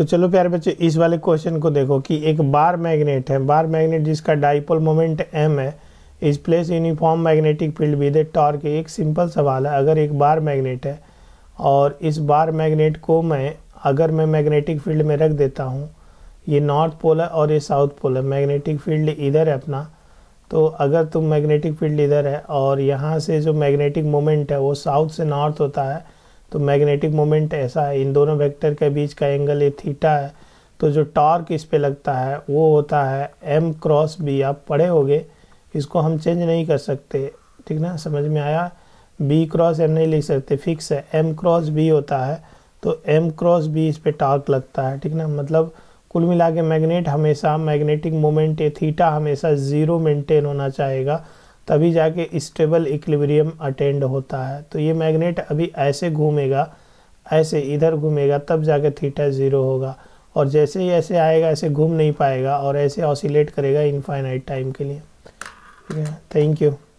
तो चलो प्यारे बच्चे इस वाले क्वेश्चन को देखो कि एक बार मैग्नेट है बार मैग्नेट जिसका डाइपोल मोमेंट एम है इस place uniform magnetic field with a torque एक सिंपल सवाल है अगर एक बार मैग्नेट है और इस बार मैग्नेट को मैं अगर मैं मैग्नेटिक फील्ड में रख देता हूँ ये नॉर्थ पोल है और ये साउथ पोल है मैग्नेटिक फील्ड इधर है अपना तो अगर तुम मैग्नेटिक फील्ड इधर है और यहाँ से जो मैग्नेटिक मोमेंट है वो साउथ से नॉर्थ होता है तो मैग्नेटिक मोमेंट ऐसा है इन दोनों वेक्टर के बीच का एंगल ये थीटा है तो जो टॉर्क इस पे लगता है वो होता है एम क्रॉस बी आप पढ़े होगे इसको हम चेंज नहीं कर सकते ठीक ना समझ में आया बी क्रॉस एम नहीं लिख सकते फिक्स है एम क्रॉस बी होता है तो एम क्रॉस बी इस पर टार्क लगता है ठीक ना मतलब कुल मिला के मैग्नेट हमेशा मैग्नेटिक मोमेंट ए थीटा हमेशा ज़ीरो मेंटेन होना चाहेगा तभी जाके स्टेबल इक्लिब्रियम अटेंड होता है तो ये मैग्नेट अभी ऐसे घूमेगा ऐसे इधर घूमेगा तब जाके थीटा ज़ीरो होगा और जैसे ही ऐसे आएगा ऐसे घूम नहीं पाएगा और ऐसे ऑसिलेट करेगा इनफाइनाइट टाइम के लिए थैंक यू